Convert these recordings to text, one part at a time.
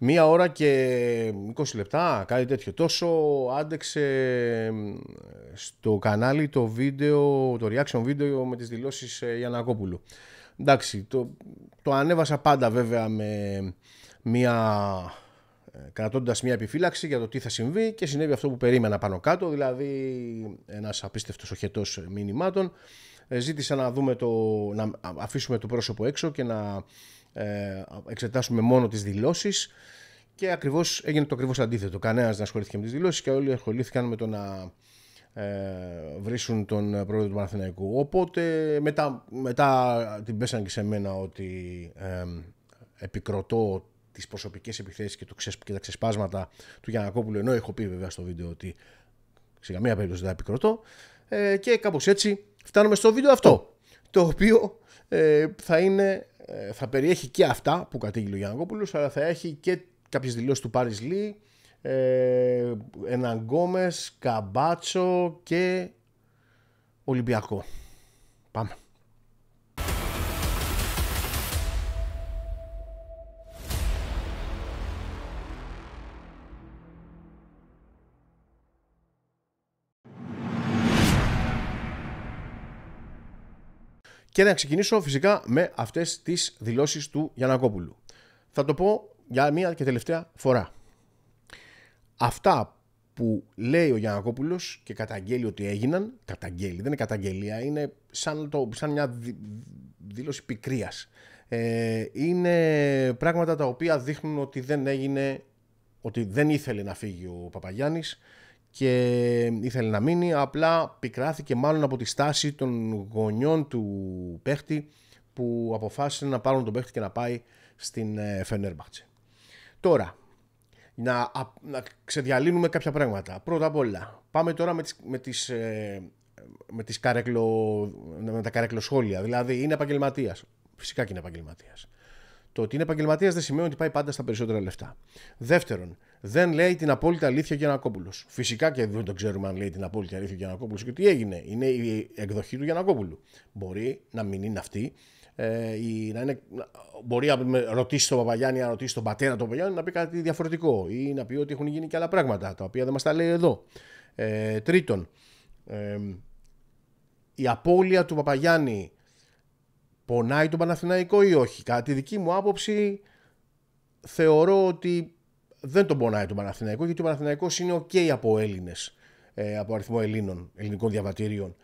Μία ώρα και 20 λεπτά, κάτι τέτοιο. Τόσο άντεξε στο κανάλι το βίντεο, το reaction βίντεο με τις δηλώσεις ε, Γιαννακόπουλου. Εντάξει, το, το ανέβασα πάντα βέβαια με μία ε, κρατώντας μια επιφύλαξη για το τι θα συμβεί και συνέβη αυτό που περίμενα πάνω κάτω, δηλαδή ένας απίστευτος οχετός μηνυμάτων. Ε, ζήτησα να, δούμε το, να αφήσουμε το πρόσωπο έξω και να ε, εξετάσουμε μόνο τις δηλώσεις και ακριβώς, έγινε το ακριβώς αντίθετο. Κανένας δεν ασχολήθηκε με τις δηλώσεις και όλοι ασχολήθηκαν με το να ε, τον πρόεδρο του Παναθηναϊκού. Οπότε μετά, μετά την πέσανε και σε μένα ότι επικροτώ τις προσωπικές επιθέσεις και, τα ξεσπάσματα του Γιανακόπουλου. Ενώ έχω πει βέβαια στο βίντεο ότι σε καμία περίπτωση δεν τα επικροτώ. Ε, και κάπως έτσι φτάνουμε στο βίντεο αυτό. Το οποίο ε, θα, είναι, ε, θα περιέχει και αυτά που κατήγγειλε ο Γιανακόπουλος, αλλά θα έχει και κάποιες δηλώσεις του Πάρι Λί, ε, Γκόμες, Καμπάτσο και Ολυμπιακό. Πάμε. Και να ξεκινήσω φυσικά με αυτές τις δηλώσεις του Γιανακόπουλου. Θα το πω για μία και τελευταία φορά. Αυτά που λέει ο Γιανακόπουλος και καταγγέλει ότι έγιναν, καταγγέλει, δεν είναι καταγγελία, είναι σαν, το, σαν μια δήλωση πικρίας. Ε, είναι πράγματα τα οποία δείχνουν ότι δεν έγινε, ότι δεν ήθελε να φύγει ο Παπαγιάννης και ήθελε να μείνει, απλά πικράθηκε μάλλον από τη στάση των γονιών του παίχτη που αποφάσισε να πάρουν τον παίχτη και να πάει στην ε, Φενέρμπαχτσε. Τώρα, να, να ξεδιαλύνουμε κάποια πράγματα. Πρώτα απ' όλα, πάμε τώρα με, τις, με, τις, ε, με, τις καρεκλο, με τα καρεκλοσχόλια. Δηλαδή, είναι επαγγελματίας. Φυσικά και είναι επαγγελματίας. Το ότι είναι επαγγελματίας δεν σημαίνει ότι πάει πάντα στα περισσότερα λεφτά. Δεύτερον, δεν λέει την απόλυτη αλήθεια ο Γιανακόπουλος. Φυσικά και δεν το ξέρουμε αν λέει την απόλυτη αλήθεια ο Γιανακόπουλος και τι έγινε. Είναι η εκδοχή του Γιανακόπουλου. Μπορεί να μην είναι αυτή. Ε, ή να είναι, μπορεί να ρωτήσει τον Παπαγιάννη, να ρωτήσει τον πατέρα του Παπαγιάννη να πει κάτι διαφορετικό ή να πει ότι έχουν γίνει και άλλα πράγματα τα οποία δεν μας τα λέει εδώ. Ε, τρίτον, ε, η απώλεια του Παπαγιάννη πονάει τον Παναθηναϊκό ή όχι. Κατά τη δική μου άποψη θεωρώ ότι δεν τον πονάει τον Παναθηναϊκό γιατί ο Παναθηναϊκός είναι οκ από Έλληνες, ε, από αριθμό Ελλήνων, ελληνικών διαβατήριων.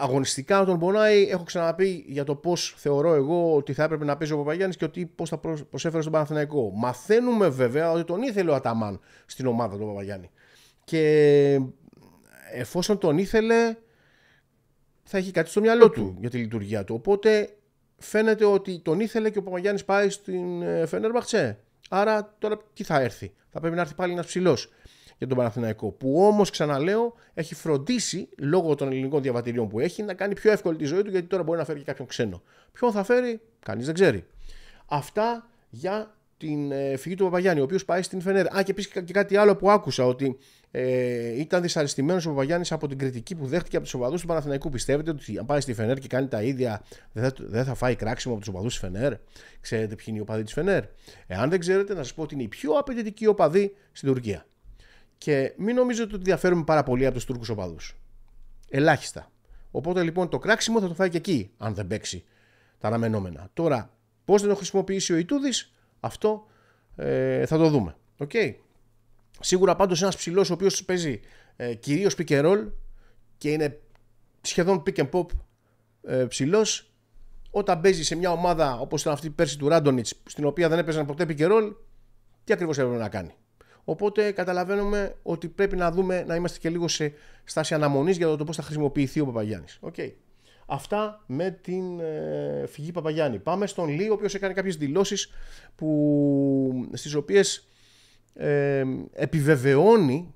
Αγωνιστικά τον πονάει, έχω ξαναπεί για το πώς θεωρώ εγώ ότι θα έπρεπε να παίζει ο Παπαγιάννης και ότι πώς θα προσέφερε στον Παναθηναϊκό. Μαθαίνουμε βέβαια ότι τον ήθελε ο Αταμάν στην ομάδα του Παπαγιάννη. Και εφόσον τον ήθελε, θα έχει κάτι στο μυαλό του για τη λειτουργία του. Οπότε φαίνεται ότι τον ήθελε και ο Παπαγιάννης πάει στην ε, Φενέρμπαχτσέ. Άρα τώρα τι θα έρθει. Θα πρέπει να έρθει πάλι ένας ψηλός για τον Παναθηναϊκό. Που όμως, ξαναλέω, έχει φροντίσει λόγω των ελληνικών διαβατηρίων που έχει να κάνει πιο εύκολη τη ζωή του γιατί τώρα μπορεί να φέρει και κάποιον ξένο. Ποιον θα φέρει, κανείς δεν ξέρει. Αυτά για την ε, φυγή του Παπαγιάννη, ο οποίος πάει στην Φενέρ. Α, και επίσης και κάτι άλλο που άκουσα, ότι ε, ήταν δυσαρεστημένος ο Παπαγιάννης από την κριτική που δέχτηκε από τους οπαδούς του Παναθηναϊκού. Πιστεύετε ότι αν πάει στη Φενέρ και κάνει τα ίδια, δεν θα, δεν θα φάει κράξιμο από τους οπαδούς της Φενέρ. Ξέρετε ποιοι είναι οι οπαδοί της Φενέρ. Εάν δεν ξέρετε, να σας πω ότι είναι η πιο απαιτητική οπαδή στην Τουρκία. Και μην νομίζετε ότι διαφέρουμε πάρα πολύ από τους Τούρκους οπαδούς. Ελάχιστα. Οπότε λοιπόν το κράξιμο θα το φάει και εκεί, αν δεν παίξει τα αναμενόμενα. Τώρα, πώς δεν το χρησιμοποιήσει ο Ιτούδης, αυτό ε, θα το δούμε. Okay. Σίγουρα πάντως ένας ψηλός ο οποίος παίζει ε, κυρίως pick and roll και είναι σχεδόν pick and pop ε, ψηλός όταν παίζει σε μια ομάδα όπως ήταν αυτή πέρσι του Ράντονιτς στην οποία δεν έπαιζαν ποτέ pick and roll τι ακριβώς έπρεπε να κάνει. Οπότε καταλαβαίνουμε ότι πρέπει να δούμε να είμαστε και λίγο σε στάση αναμονής για το, το πώς θα χρησιμοποιηθεί ο Παπαγιάννης. Okay. Αυτά με την ε, Φυγή Παπαγιάννη. Πάμε στον Λί, ο οποίος έκανε κάποιες δηλώσεις που, στις οποίες ε, επιβεβαιώνει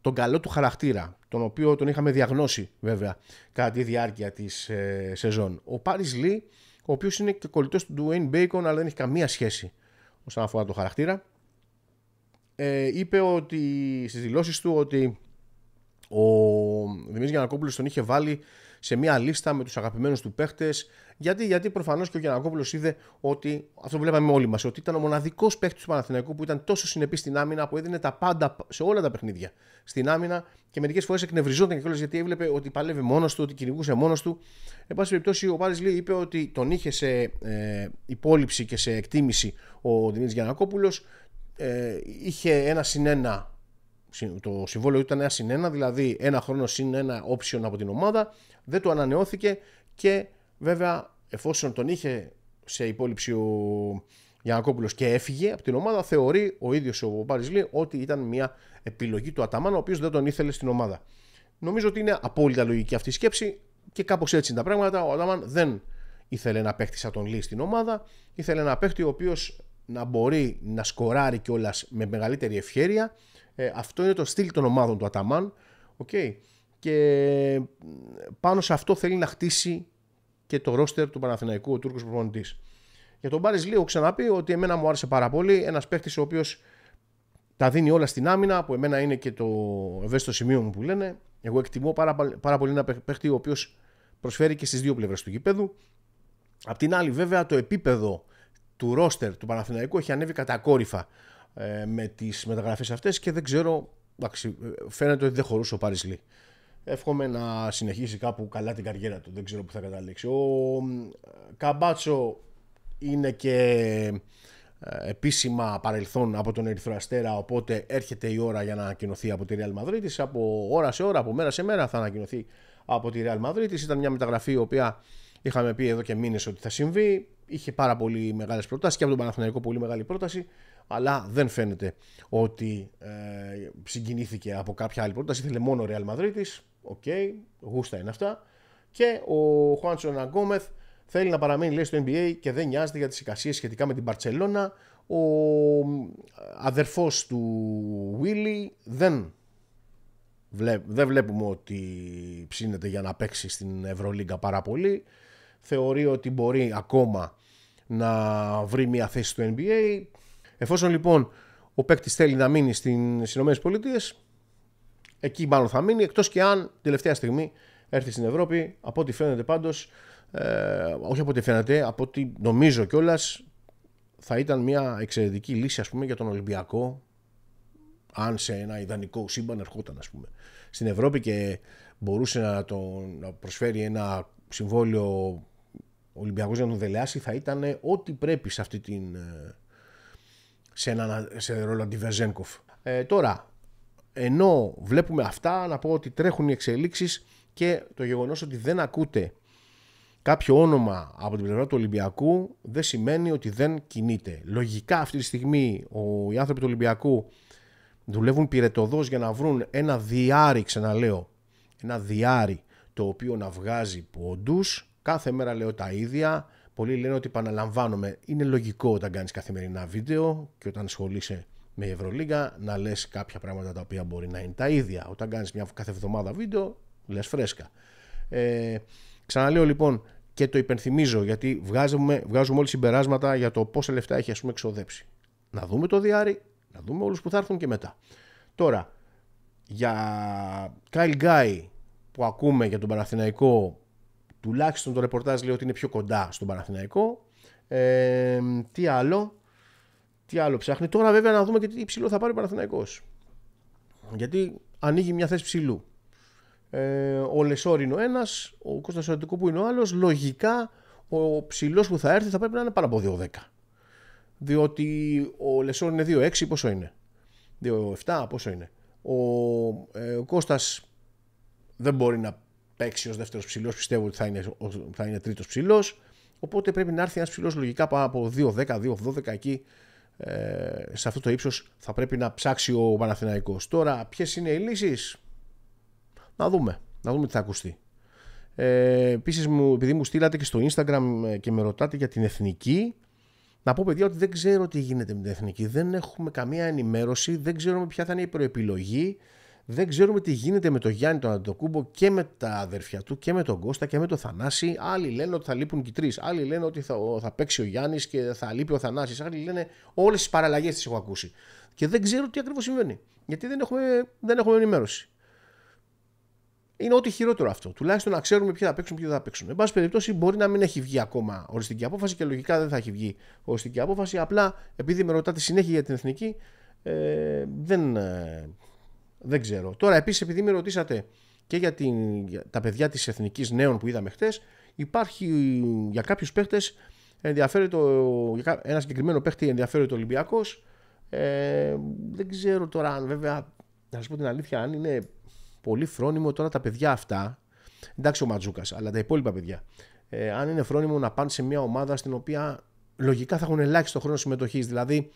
τον καλό του χαρακτήρα, τον οποίο τον είχαμε διαγνώσει βέβαια κατά τη διάρκεια της ε, σεζόν. Ο Πάρις Λί, ο οποίος είναι και κολλητός του Dwayne Μπέικον αλλά δεν έχει καμία σχέση όσον αφορά τον χαρακτήρα, ε, είπε ότι, στις δηλώσεις του ότι ο Δημήτρης Γιανακόπουλος τον είχε βάλει σε μια λίστα με τους αγαπημένους του παίχτες. Γιατί, γιατί προφανώς και ο Γιανακόπουλος είδε ότι αυτό που βλέπαμε όλοι μας, ότι ήταν ο μοναδικός παίχτης του Παναθηναϊκού που ήταν τόσο συνεπής στην άμυνα που έδινε τα πάντα σε όλα τα παιχνίδια στην άμυνα και μερικές φορές εκνευριζόταν κιόλας γιατί έβλεπε ότι παλεύει μόνος του, ότι κυνηγούσε μόνος του. Εν πάση περιπτώσει, ο Πάρης Λί είπε ότι τον είχε σε ε, υπόλοιψη και σε εκτίμηση ο Δημήτρης Γιανακόπουλος. Ε, είχε ένα συνένα το συμβόλαιο ήταν ένα συν ένα, δηλαδή ένα χρόνο συν ένα όψιον από την ομάδα, δεν το ανανεώθηκε και βέβαια εφόσον τον είχε σε υπόλοιψη ο Γιανακόπουλος και έφυγε από την ομάδα, θεωρεί ο ίδιος ο Παριζλή ότι ήταν μια επιλογή του Αταμάν, ο οποίος δεν τον ήθελε στην ομάδα. Νομίζω ότι είναι απόλυτα λογική αυτή η σκέψη και κάπως έτσι είναι τα πράγματα. Ο Αταμάν δεν ήθελε να παίχτη σαν τον Λί στην ομάδα, ήθελε ένα παίχτη ο οποίος να μπορεί να σκοράρει κιόλας με μεγαλύτερη ευχέρεια ε, αυτό είναι το στυλ των ομάδων του Αταμάν. Okay. Και πάνω σε αυτό θέλει να χτίσει και το ρόστερ του Παναθηναϊκού, ο Τούρκος προπονητής. Για τον Μπάρις Λίγο ξαναπεί ότι εμένα μου άρεσε πάρα πολύ. Ένας παίχτη ο οποίος τα δίνει όλα στην άμυνα, που εμένα είναι και το ευαίσθητο σημείο μου που λένε. Εγώ εκτιμώ πάρα, πάρα πολύ ένα παίχτη ο οποίος προσφέρει και στις δύο πλευρές του γηπέδου. Απ' την άλλη, βέβαια, το επίπεδο του ρόστερ του Παναθηναϊκού έχει ανέβει κατακόρυφα ε, με τις μεταγραφές αυτές και δεν ξέρω, εντάξει, φαίνεται ότι δεν χωρούσε ο Πάρης Λί. Εύχομαι να συνεχίσει κάπου καλά την καριέρα του, δεν ξέρω που θα καταλήξει. Ο Καμπάτσο είναι και ε, επίσημα παρελθόν από τον Ερυθρό Αστέρα οπότε έρχεται η ώρα για να ανακοινωθεί από τη Real Madrid από ώρα σε ώρα, από μέρα σε μέρα θα ανακοινωθεί από τη Real Madrid ήταν μια μεταγραφή η οποία είχαμε πει εδώ και μήνες ότι θα συμβεί είχε πάρα πολύ μεγάλες προτάσεις και από τον Παναθηναϊκό πολύ μεγάλη πρόταση αλλά δεν φαίνεται ότι ε, συγκινήθηκε από κάποια άλλη πρόταση. Ήθελε μόνο ο Madrid τη. Οκ, γούστα είναι αυτά. Και ο Χουάντσο Ναγκόμεθ θέλει να παραμείνει λέει, στο NBA και δεν νοιάζεται για τις εικασίες σχετικά με την Παρσελώνα. Ο αδερφός του Βίλι δεν, δεν βλέπουμε ότι ψήνεται για να παίξει στην Ευρωλίγκα πάρα πολύ. Θεωρεί ότι μπορεί ακόμα να βρει μια θέση στο NBA Εφόσον λοιπόν ο παίκτης θέλει να μείνει στι ΗΠΑ, εκεί μάλλον θα μείνει, εκτός και αν τελευταία στιγμή έρθει στην Ευρώπη. Από ό,τι φαίνεται πάντως, ε, όχι από ό,τι φαίνεται, από ό,τι νομίζω κιόλας, θα ήταν μια εξαιρετική λύση ας πούμε, για τον Ολυμπιακό. Αν σε ένα ιδανικό σύμπαν ερχόταν ας πούμε, στην Ευρώπη και μπορούσε να, τον, προσφέρει ένα συμβόλαιο Ολυμπιακός για να τον δελεάσει, θα ήταν ό,τι πρέπει σε αυτή την, ε, σε, ένα, σε ρόλο αντιβεζένκοφ. Ε, τώρα, ενώ βλέπουμε αυτά, να πω ότι τρέχουν οι εξελίξεις και το γεγονός ότι δεν ακούτε κάποιο όνομα από την πλευρά του Ολυμπιακού δεν σημαίνει ότι δεν κινείται. Λογικά αυτή τη στιγμή ο, οι άνθρωποι του Ολυμπιακού δουλεύουν πυρετοδός για να βρουν ένα διάρρη, ξαναλέω, ένα διάρρη το οποίο να βγάζει πόντους. Κάθε μέρα λέω τα ίδια, Πολλοί λένε ότι επαναλαμβάνομαι. Είναι λογικό όταν κάνεις καθημερινά βίντεο και όταν ασχολείσαι με η Ευρωλίγα να λες κάποια πράγματα τα οποία μπορεί να είναι τα ίδια. Όταν κάνεις μια κάθε εβδομάδα βίντεο, λες φρέσκα. Ε, ξαναλέω λοιπόν και το υπενθυμίζω γιατί βγάζουμε, βγάζουμε όλοι συμπεράσματα για το πόσα λεφτά έχει ας πούμε εξοδέψει. Να δούμε το διάρρη, να δούμε όλους που θα έρθουν και μετά. Τώρα, για Kyle Guy που ακούμε για τον Παναθηναϊκό τουλάχιστον το ρεπορτάζ λέει ότι είναι πιο κοντά στον Παναθηναϊκό. Ε, τι άλλο, τι άλλο ψάχνει. Τώρα βέβαια να δούμε και τι ψηλό θα πάρει ο Παναθηναϊκός. Γιατί ανοίγει μια θέση ψηλού. Ε, ο Λεσόρ είναι ο ένας, ο Κώστας που είναι ο άλλος. Λογικά ο ψηλός που θα έρθει θα πρέπει να είναι πάνω από 2-10. Διότι ο Λεσόρ είναι 2-6, πόσο είναι. πόσο είναι. Ο, ε, ο Κώστας δεν μπορεί να παίξει ως δεύτερος ψηλός, πιστεύω ότι θα είναι, θα είναι τρίτος ψηλός. Οπότε πρέπει να έρθει ένας ψηλός λογικά πάνω από 2-10, 2-12 εκεί. Ε, σε αυτό το ύψος θα πρέπει να ψάξει ο Παναθηναϊκός. Τώρα, ποιες είναι οι λύσεις, να δούμε. Να δούμε τι θα ακουστεί. Ε, Επίσης, επειδή μου στείλατε και στο Instagram ε, και με ρωτάτε για την εθνική, να πω παιδιά ότι δεν ξέρω τι γίνεται με την εθνική. Δεν έχουμε καμία ενημέρωση, δεν ξέρουμε ποια θα είναι η προεπιλογή δεν ξέρουμε τι γίνεται με τον Γιάννη τον Αντοκούμπο και με τα αδερφιά του και με τον Κώστα και με τον Θανάση. Άλλοι λένε ότι θα λείπουν και τρεις. Άλλοι λένε ότι θα, θα παίξει ο Γιάννης και θα λείπει ο Θανάσης. Άλλοι λένε όλες τις παραλλαγές τις έχω ακούσει. Και δεν ξέρω τι ακριβώς συμβαίνει. Γιατί δεν έχουμε, δεν έχουμε ενημέρωση. Είναι ό,τι χειρότερο αυτό. Τουλάχιστον να ξέρουμε ποιοι θα παίξουν και ποιοι δεν θα παίξουν. Εν πάση περιπτώσει, μπορεί να μην έχει βγει ακόμα οριστική απόφαση και λογικά δεν θα έχει βγει οριστική απόφαση. Απλά επειδή με ρωτάτε συνέχεια για την εθνική, ε, δεν, ε, δεν ξέρω. Τώρα, επίσης, επειδή με ρωτήσατε και για, την, τα παιδιά της Εθνικής Νέων που είδαμε χθε, υπάρχει για κάποιους παίχτες ενδιαφέρεται ένα συγκεκριμένο παίχτη ενδιαφέρεται ο Ολυμπιακός. Ε, δεν ξέρω τώρα βέβαια, να σα πω την αλήθεια, αν είναι πολύ φρόνιμο τώρα τα παιδιά αυτά. Εντάξει, ο Ματζούκας, αλλά τα υπόλοιπα παιδιά. Ε, αν είναι φρόνιμο να πάνε σε μια ομάδα στην οποία λογικά θα έχουν ελάχιστο χρόνο συμμετοχής. Δηλαδή,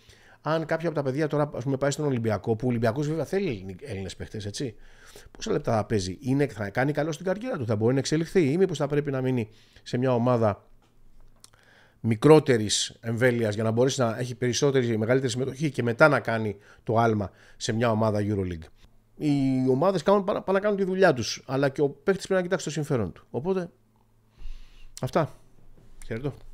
αν κάποια από τα παιδιά τώρα ας πούμε, πάει στον Ολυμπιακό, που ο Ολυμπιακός βέβαια θέλει Έλληνες παίχτες, έτσι. Πόσα λεπτά θα παίζει, είναι, θα κάνει καλό στην καριέρα του, θα μπορεί να εξελιχθεί, ή μήπως θα πρέπει να μείνει σε μια ομάδα μικρότερης εμβέλειας για να μπορέσει να έχει περισσότερη, μεγαλύτερη συμμετοχή και μετά να κάνει το άλμα σε μια ομάδα Euroleague. Οι ομάδες πάνε να κάνουν τη δουλειά τους, αλλά και ο παίχτης πρέπει να κοιτάξει το συμφέρον του. Οπότε, αυτά. Χαιρετώ.